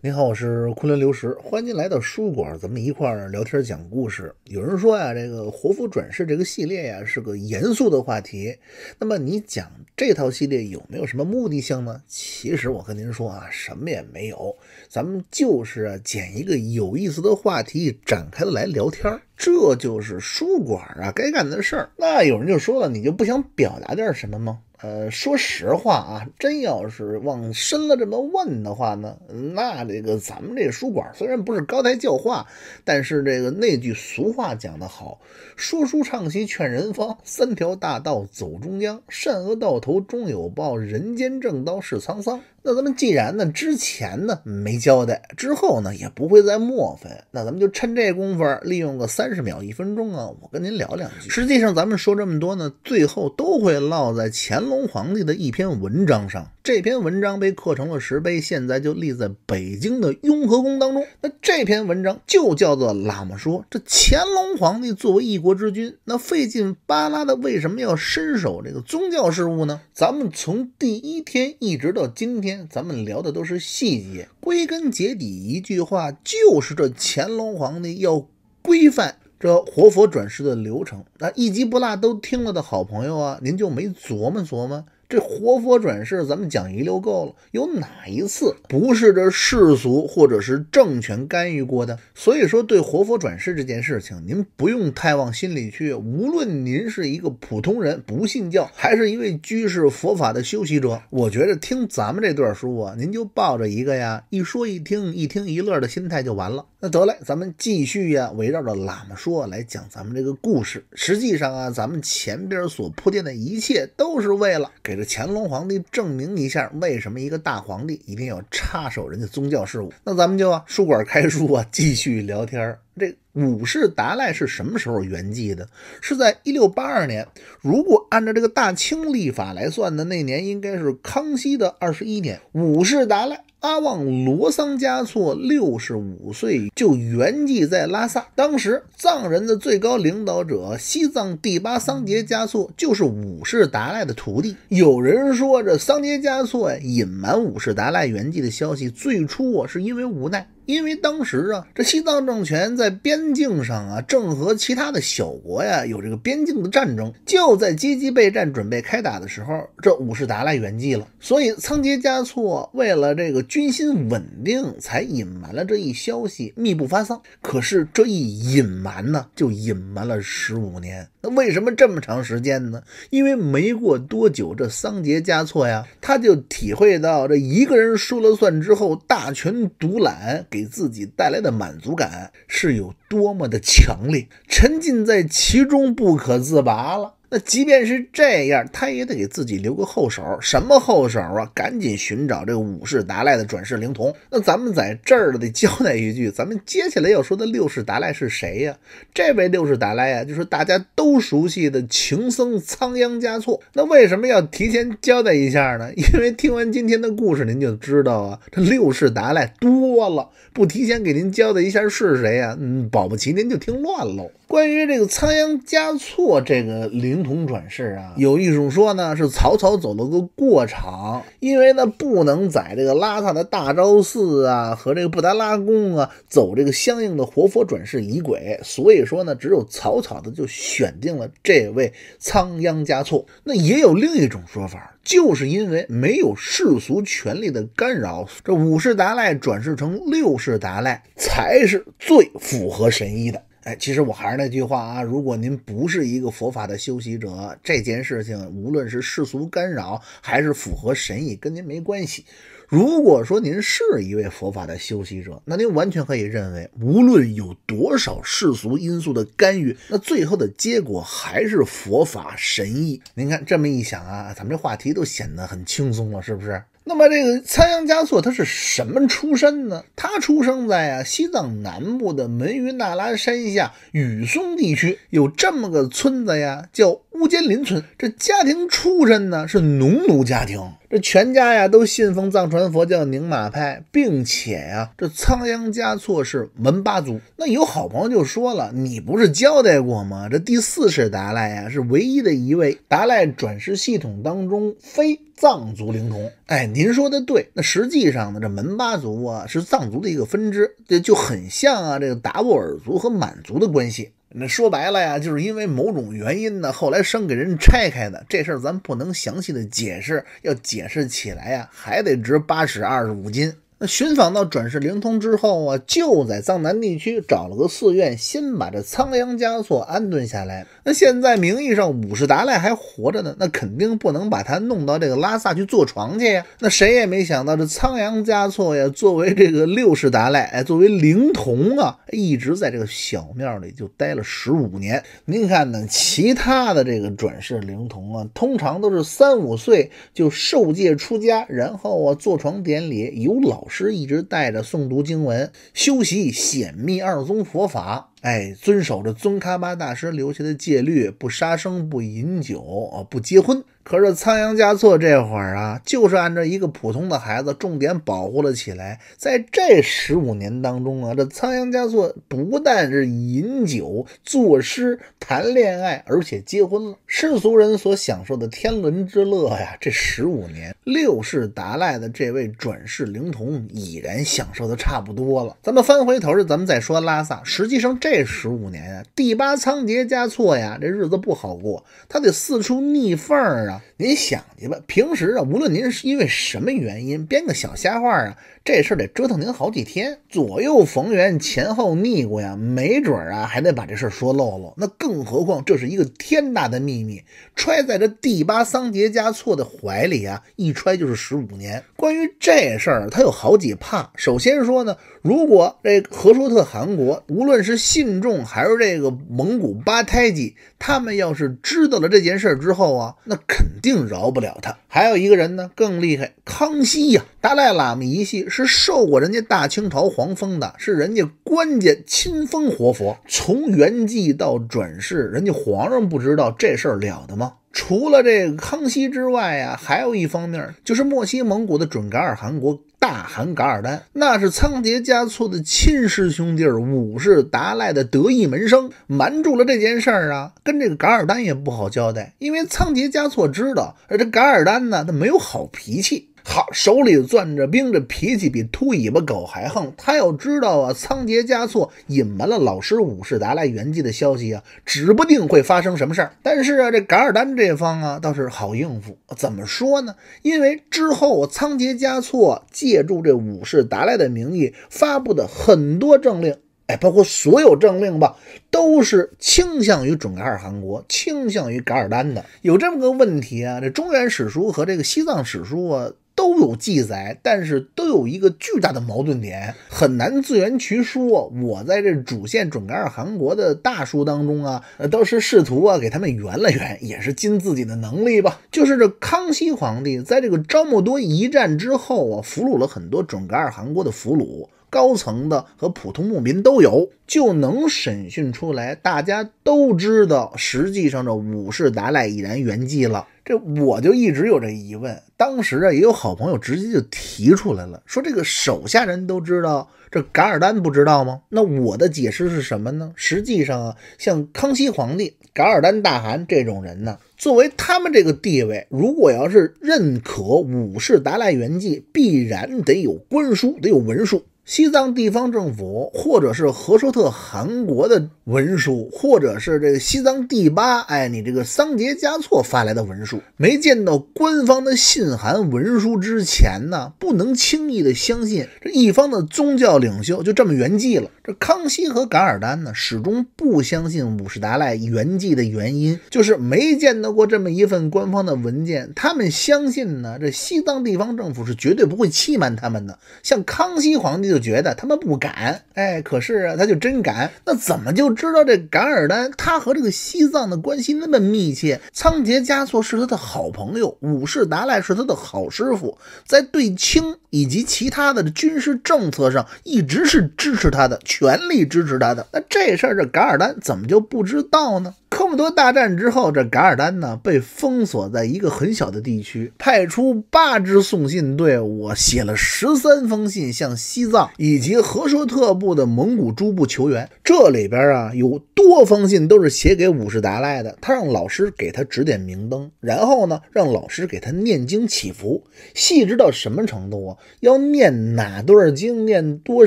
您好，我是昆仑刘石，欢迎您来到书馆，咱们一块儿聊天讲故事。有人说啊，这个活佛转世这个系列呀，是个严肃的话题。那么你讲这套系列有没有什么目的性呢？其实我跟您说啊，什么也没有，咱们就是啊捡一个有意思的话题展开来聊天，这就是书馆啊该干的事儿。那有人就说了，你就不想表达点什么吗？呃，说实话啊，真要是往深了这么问的话呢，那这个咱们这书馆虽然不是高台教化，但是这个那句俗话讲得好：“说书唱戏劝人方，三条大道走中央，善恶到头终有报，人间正道是沧桑。”那咱们既然呢之前呢没交代，之后呢也不会再墨分，那咱们就趁这功夫，利用个三十秒、一分钟啊，我跟您聊两句。实际上咱们说这么多呢，最后都会落在乾隆皇帝的一篇文章上。这篇文章被刻成了石碑，现在就立在北京的雍和宫当中。那这篇文章就叫做喇嘛说。这乾隆皇帝作为一国之君，那费劲巴拉的为什么要伸手这个宗教事务呢？咱们从第一天一直到今天，咱们聊的都是细节。归根结底，一句话就是这乾隆皇帝要规范这活佛转世的流程。那一集不落都听了的好朋友啊，您就没琢磨琢磨？这活佛转世，咱们讲一溜够了，有哪一次不是这世俗或者是政权干预过的？所以说，对活佛转世这件事情，您不用太往心里去。无论您是一个普通人不信教，还是一位居士佛法的修习者，我觉着听咱们这段书啊，您就抱着一个呀，一说一听，一听一乐的心态就完了。那得嘞，咱们继续呀，围绕着喇嘛说来讲咱们这个故事。实际上啊，咱们前边所铺垫的一切都是为了给。这乾隆皇帝证明一下，为什么一个大皇帝一定要插手人家宗教事务？那咱们就啊，书馆开书啊，继续聊天。这五世达赖是什么时候圆寂的？是在一六八二年。如果按照这个大清历法来算的，那年应该是康熙的二十一年。五世达赖。阿旺罗桑嘉措六十五岁就圆寂在拉萨。当时藏人的最高领导者西藏第八桑杰嘉措就是五世达赖的徒弟。有人说，这桑杰嘉措隐瞒五世达赖圆寂的消息，最初我是因为无奈。因为当时啊，这西藏政权在边境上啊，正和其他的小国呀有这个边境的战争。就在积极备战、准备开打的时候，这五世达赖圆寂了。所以，仓杰嘉措为了这个军心稳定，才隐瞒了这一消息，秘不发丧。可是这一隐瞒呢，就隐瞒了十五年。那为什么这么长时间呢？因为没过多久，这桑杰嘉措呀，他就体会到这一个人说了算之后，大权独揽给。给自己带来的满足感是有多么的强烈，沉浸在其中不可自拔了。那即便是这样，他也得给自己留个后手。什么后手啊？赶紧寻找这个五世达赖的转世灵童。那咱们在这儿得交代一句：咱们接下来要说的六世达赖是谁呀？这位六世达赖呀，就是大家都熟悉的情僧仓央嘉措。那为什么要提前交代一下呢？因为听完今天的故事，您就知道啊，这六世达赖多了，不提前给您交代一下是谁呀？嗯，保不齐您就听乱喽。关于这个仓央嘉措这个灵。灵童转世啊，有一种说呢是曹操走了个过场，因为呢不能在这个拉萨的大昭寺啊和这个布达拉宫啊走这个相应的活佛转世仪轨，所以说呢只有草草的就选定了这位仓央嘉措。那也有另一种说法，就是因为没有世俗权力的干扰，这五世达赖转世成六世达赖才是最符合神医的。哎，其实我还是那句话啊，如果您不是一个佛法的修习者，这件事情无论是世俗干扰还是符合神意，跟您没关系。如果说您是一位佛法的修习者，那您完全可以认为，无论有多少世俗因素的干预，那最后的结果还是佛法神意。您看这么一想啊，咱们这话题都显得很轻松了，是不是？那么这个仓央嘉措他是什么出身呢？他出生在啊西藏南部的门于那拉山下雨松地区，有这么个村子呀，叫乌坚林村。这家庭出身呢是农奴家庭。这全家呀都信奉藏传佛教宁玛派，并且呀，这仓央嘉措是门巴族。那有好朋友就说了：“你不是交代过吗？这第四世达赖呀是唯一的一位达赖转世系统当中非藏族灵童。”哎，您说的对。那实际上呢，这门巴族啊是藏族的一个分支，这就很像啊这个达斡尔族和满族的关系。那说白了呀，就是因为某种原因呢，后来生给人拆开的。这事儿咱不能详细的解释，要解释起来呀，还得值八尺二十五斤。那寻访到转世灵童之后啊，就在藏南地区找了个寺院，先把这仓央嘉措安顿下来。那现在名义上五世达赖还活着呢，那肯定不能把他弄到这个拉萨去坐床去呀。那谁也没想到，这仓央嘉措呀，作为这个六世达赖，哎，作为灵童啊，一直在这个小庙里就待了十五年。您看呢？其他的这个转世灵童啊，通常都是三五岁就受戒出家，然后啊坐床典礼有老。师一直带着诵读经文，修习显密二宗佛法。哎，遵守着宗喀巴大师留下的戒律，不杀生，不饮酒，啊，不结婚。可是仓央嘉措这会儿啊，就是按照一个普通的孩子，重点保护了起来。在这十五年当中啊，这仓央嘉措不但是饮酒、作诗、谈恋爱，而且结婚了。世俗人所享受的天伦之乐呀，这十五年，六世达赖的这位转世灵童已然享受的差不多了。咱们翻回头，咱们再说拉萨。实际上这。这十五年呀，第八仓杰嘉措呀，这日子不好过，他得四处逆缝儿啊。您想去吧，平时啊，无论您是因为什么原因编个小瞎话啊，这事儿得折腾您好几天，左右逢源，前后逆过呀，没准儿啊，还得把这事儿说漏了。那更何况这是一个天大的秘密，揣在这第八仓杰嘉措的怀里啊，一揣就是十五年。关于这事儿，他有好几怕。首先说呢，如果这和硕特汗国，无论是西。信众还是这个蒙古八胎记，他们要是知道了这件事之后啊，那肯定饶不了他。还有一个人呢，更厉害，康熙呀，达赖喇嘛一系是受过人家大清朝皇封的，是人家官家亲封活佛，从圆寂到转世，人家皇上不知道这事儿了得吗？除了这个康熙之外呀，还有一方面就是墨西蒙古的准噶尔汗国。大汗噶尔丹，那是仓颉嘉措的亲师兄弟儿，五达赖的得意门生。瞒住了这件事儿啊，跟这个噶尔丹也不好交代，因为仓颉嘉措知道，而这噶尔丹呢，他没有好脾气。好，手里攥着兵，这脾气比秃尾巴狗还横。他要知道啊，仓颉嘉措隐瞒了老师五世达赖圆寂的消息啊，指不定会发生什么事儿。但是啊，这噶尔丹这方啊倒是好应付。怎么说呢？因为之后仓颉嘉措借助这五世达赖的名义发布的很多政令，哎，包括所有政令吧，都是倾向于准噶尔汗国，倾向于噶尔丹的。有这么个问题啊，这中原史书和这个西藏史书啊。都有记载，但是都有一个巨大的矛盾点，很难自圆其说。我在这主线准噶尔汗国的大书当中啊，倒是试图啊给他们圆了圆，也是尽自己的能力吧。就是这康熙皇帝在这个昭莫多一战之后啊，俘虏了很多准噶尔汗国的俘虏，高层的和普通牧民都有，就能审讯出来。大家都知道，实际上这五世达赖已然圆寂了。这我就一直有这疑问，当时啊也有好朋友直接就提出来了，说这个手下人都知道，这噶尔丹不知道吗？那我的解释是什么呢？实际上啊，像康熙皇帝、噶尔丹大汗这种人呢，作为他们这个地位，如果要是认可五世达赖圆寂，必然得有官书，得有文书。西藏地方政府，或者是和硕特汗国的文书，或者是这个西藏第八，哎，你这个桑杰加措发来的文书，没见到官方的信函文书之前呢，不能轻易的相信这一方的宗教领袖就这么圆寂了。这康熙和噶尔丹呢，始终不相信五世达赖圆寂的原因，就是没见到过这么一份官方的文件。他们相信呢，这西藏地方政府是绝对不会欺瞒他们的。像康熙皇帝的。觉得他们不敢，哎，可是他就真敢。那怎么就知道这噶尔丹他和这个西藏的关系那么密切？仓颉嘉措是他的好朋友，五世达赖是他的好师傅，在对清以及其他的军事政策上一直是支持他的，全力支持他的。那这事儿这噶尔丹怎么就不知道呢？科莫多大战之后，这噶尔丹呢被封锁在一个很小的地区，派出八支送信队伍，写了十三封信向西藏。以及和硕特部的蒙古诸部球员。这里边啊有多封信都是写给五世达赖的。他让老师给他指点明灯，然后呢，让老师给他念经祈福，细致到什么程度啊？要念哪段经，念多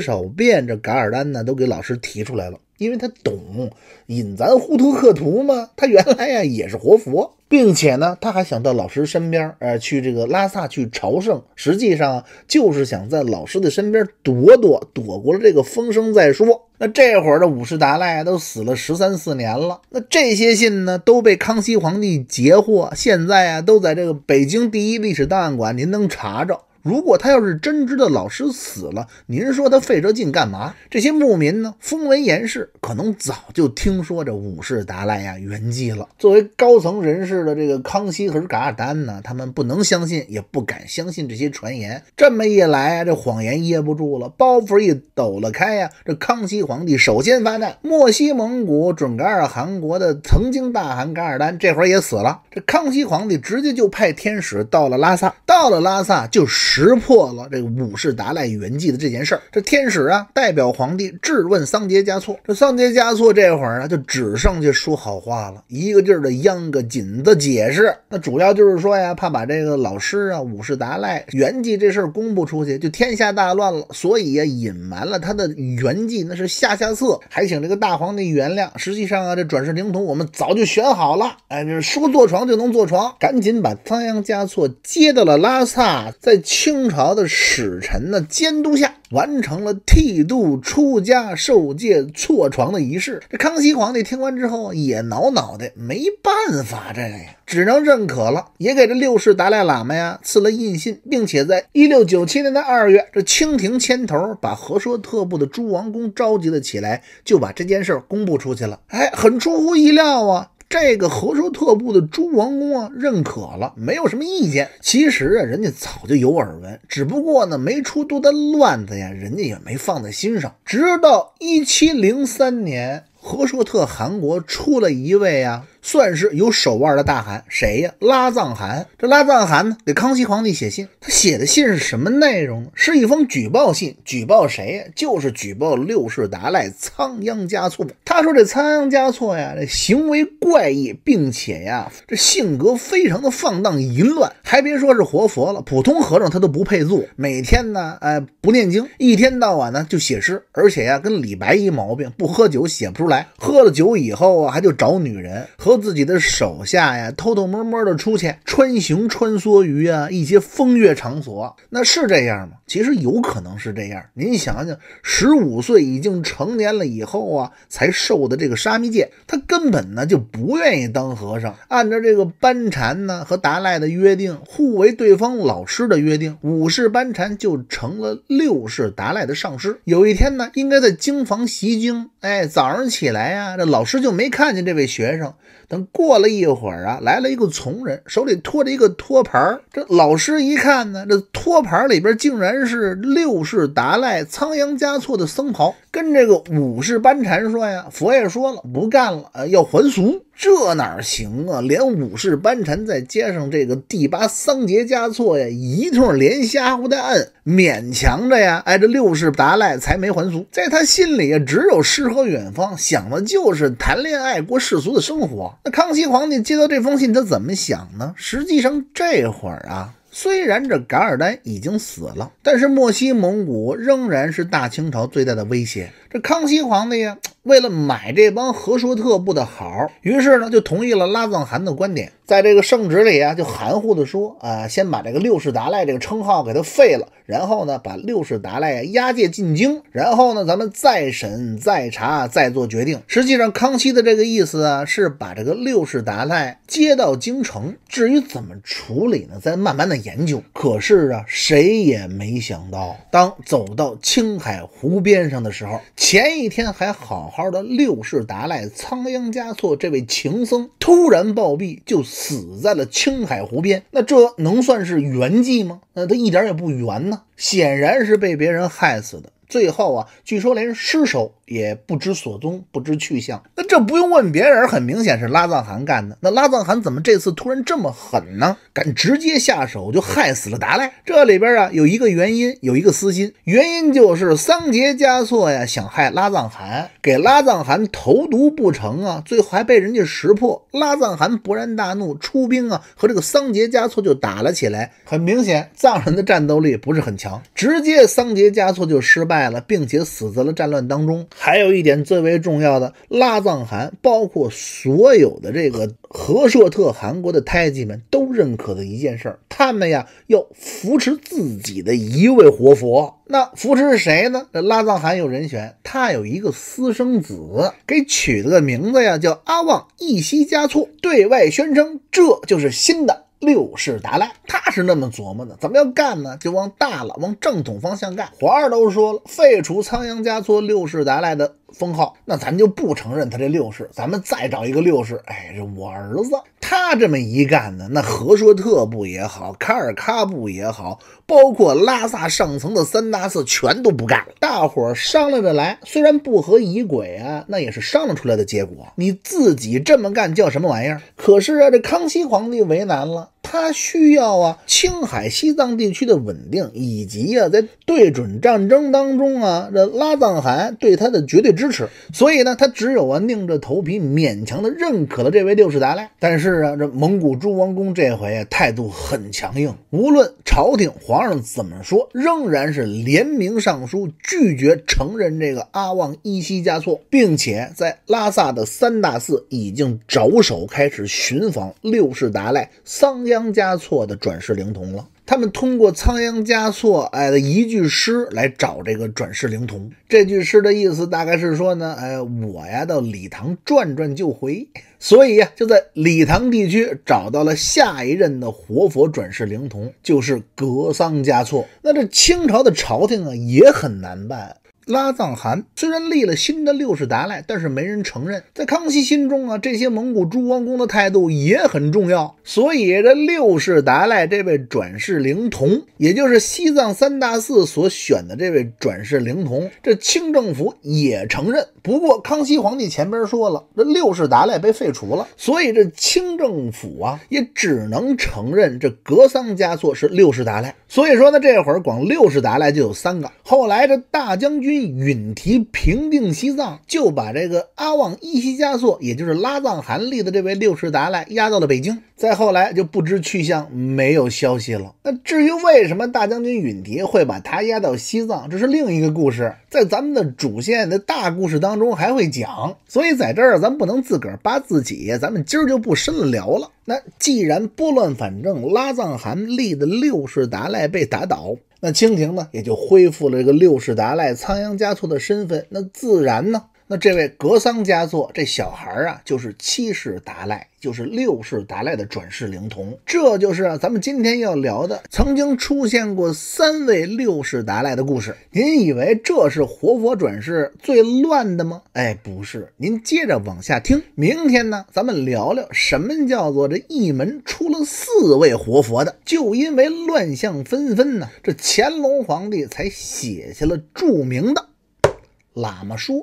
少遍？这噶尔丹呢，都给老师提出来了。因为他懂引咱呼图克图吗？他原来呀也是活佛，并且呢，他还想到老师身边，呃，去这个拉萨去朝圣，实际上就是想在老师的身边躲躲，躲过了这个风声再说。那这会儿的五世达赖都死了十三四年了，那这些信呢都被康熙皇帝截获，现在啊都在这个北京第一历史档案馆，您能查着。如果他要是真知道老师死了，您说他费这劲干嘛？这些牧民呢，封为严氏，可能早就听说这五世达赖呀圆寂了。作为高层人士的这个康熙和噶尔丹呢，他们不能相信，也不敢相信这些传言。这么一来啊，这谎言噎不住了，包袱一抖了开呀，这康熙皇帝首先发难，墨西蒙古准噶尔汗国的曾经大汗噶尔丹这会儿也死了。这康熙皇帝直接就派天使到了拉萨，到了拉萨就是。识破了这个五世达赖圆寂的这件事儿，这天使啊代表皇帝质问桑杰嘉措，这桑杰嘉措这会儿啊就只剩下说好话了，一个劲儿的央个紧的解释。那主要就是说呀，怕把这个老师啊五世达赖圆寂这事儿公布出去，就天下大乱了，所以隐瞒了他的圆寂，那是下下策。还请这个大皇帝原谅。实际上啊，这转世灵童我们早就选好了，哎，说坐床就能坐床，赶紧把仓央嘉措接到了拉萨，再去。清朝的使臣呢，监督下完成了剃度出家、受戒错床的仪式。这康熙皇帝听完之后也挠脑袋，没办法，这个呀，只能认可了，也给这六世达赖喇嘛呀赐了印信，并且在一六九七年的二月，这清廷牵头把和硕特部的诸王公召集了起来，就把这件事公布出去了。哎，很出乎意料啊！这个和硕特部的诸王公啊，认可了，没有什么意见。其实啊，人家早就有耳闻，只不过呢，没出多大乱子呀，人家也没放在心上。直到一七零三年，和硕特汗国出了一位啊。算是有手腕的大汗，谁呀？拉藏汗。这拉藏汗呢，给康熙皇帝写信。他写的信是什么内容？是一封举报信。举报谁？呀？就是举报六世达赖仓央嘉措。他说这仓央嘉措呀，这行为怪异，并且呀，这性格非常的放荡淫乱。还别说是活佛了，普通和尚他都不配做。每天呢，哎，不念经，一天到晚呢就写诗。而且呀，跟李白一毛病，不喝酒写不出来。喝了酒以后啊，还就找女人和。自己的手下呀，偷偷摸摸的出去穿行穿梭于啊一些风月场所，那是这样吗？其实有可能是这样。您想想，十五岁已经成年了以后啊，才受的这个沙弥戒，他根本呢就不愿意当和尚。按照这个班禅呢和达赖的约定，互为对方老师的约定，五世班禅就成了六世达赖的上师。有一天呢，应该在经房习经，哎，早上起来呀，这老师就没看见这位学生。等过了一会儿啊，来了一个从人，手里托着一个托盘儿。这老师一看呢，这托盘里边竟然是六世达赖仓央嘉措的僧袍，跟这个五世班禅说呀：“佛爷说了，不干了要还俗。”这哪行啊！连五世班禅再加上这个第八桑杰嘉措呀，一通连瞎胡的摁，勉强着呀。挨着六世达赖才没还俗，在他心里啊，只有诗和远方，想的就是谈恋爱过世俗的生活。那康熙皇帝接到这封信，他怎么想呢？实际上这会儿啊，虽然这噶尔丹已经死了，但是莫西蒙古仍然是大清朝最大的威胁。这康熙皇帝呀。为了买这帮和硕特部的好，于是呢就同意了拉藏汗的观点，在这个圣旨里啊就含糊的说，啊先把这个六世达赖这个称号给他废了，然后呢把六世达赖押解进京，然后呢咱们再审再查再做决定。实际上康熙的这个意思啊是把这个六世达赖接到京城，至于怎么处理呢，再慢慢的研究。可是啊，谁也没想到，当走到青海湖边上的时候，前一天还好。好的，六世达赖仓央嘉措这位情僧突然暴毙，就死在了青海湖边。那这能算是圆寂吗？那他一点也不圆呢，显然是被别人害死的。最后啊，据说连尸首。也不知所踪，不知去向。那这不用问别人，很明显是拉藏汗干的。那拉藏汗怎么这次突然这么狠呢？敢直接下手就害死了达赖。这里边啊有一个原因，有一个私心。原因就是桑杰加措呀想害拉藏汗，给拉藏汗投毒不成啊，最后还被人家识破。拉藏汗勃然大怒，出兵啊和这个桑杰加措就打了起来。很明显，藏人的战斗力不是很强，直接桑杰加措就失败了，并且死在了战乱当中。还有一点最为重要的，拉藏汗包括所有的这个和硕特汗国的胎记们都认可的一件事儿，他们呀要扶持自己的一位活佛。那扶持是谁呢？这拉藏汗有人选，他有一个私生子，给取了个名字呀，叫阿旺一西加措，对外宣称这就是新的。六世达赖，他是那么琢磨的，怎么要干呢？就往大了，往正统方向干。皇上都说了，废除仓央嘉措六世达赖的封号，那咱就不承认他这六世，咱们再找一个六世。哎，我儿子，他这么一干呢，那和硕特部也好，卡尔喀部也好，包括拉萨上层的三大寺全都不干了。大伙儿商量着来，虽然不合仪轨啊，那也是商量出来的结果。你自己这么干叫什么玩意儿？可是啊，这康熙皇帝为难了。他需要啊，青海、西藏地区的稳定，以及啊，在对准战争当中啊，这拉藏汗对他的绝对支持，所以呢，他只有啊，硬着头皮勉强的认可了这位六世达赖。但是啊，这蒙古诸王公这回啊，态度很强硬，无论朝廷、皇上怎么说，仍然是联名上书拒绝承认这个阿旺依西加措，并且在拉萨的三大寺已经着手开始寻访六世达赖桑。央嘉措的转世灵童了，他们通过仓央嘉措哎的一句诗来找这个转世灵童。这句诗的意思大概是说呢，哎，我呀到礼堂转转就回，所以呀就在礼堂地区找到了下一任的活佛转世灵童，就是格桑嘉措。那这清朝的朝廷啊也很难办。拉藏汗虽然立了新的六世达赖，但是没人承认。在康熙心中啊，这些蒙古诸王公的态度也很重要。所以这六世达赖这位转世灵童，也就是西藏三大寺所选的这位转世灵童，这清政府也承认。不过康熙皇帝前边说了，这六世达赖被废除了，所以这清政府啊也只能承认这格桑嘉措是六世达赖。所以说呢，这会儿光六世达赖就有三个。后来这大将军。军允提平定西藏，就把这个阿旺伊西加措，也就是拉藏汗立的这位六世达赖，押到了北京。再后来就不知去向，没有消息了。那至于为什么大将军允提会把他押到西藏，这是另一个故事，在咱们的主线的大故事当中还会讲。所以在这儿咱不能自个儿扒自己，咱们今儿就不深聊了。那既然拨乱反正，拉藏汗立的六世达赖被打倒。那清廷呢，也就恢复了这个六世达赖仓央嘉措的身份，那自然呢。那这位格桑家作这小孩啊，就是七世达赖，就是六世达赖的转世灵童。这就是啊、咱们今天要聊的，曾经出现过三位六世达赖的故事。您以为这是活佛转世最乱的吗？哎，不是。您接着往下听。明天呢，咱们聊聊什么叫做这一门出了四位活佛的，就因为乱象纷纷呢，这乾隆皇帝才写下了著名的《喇嘛书》。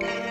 Bye.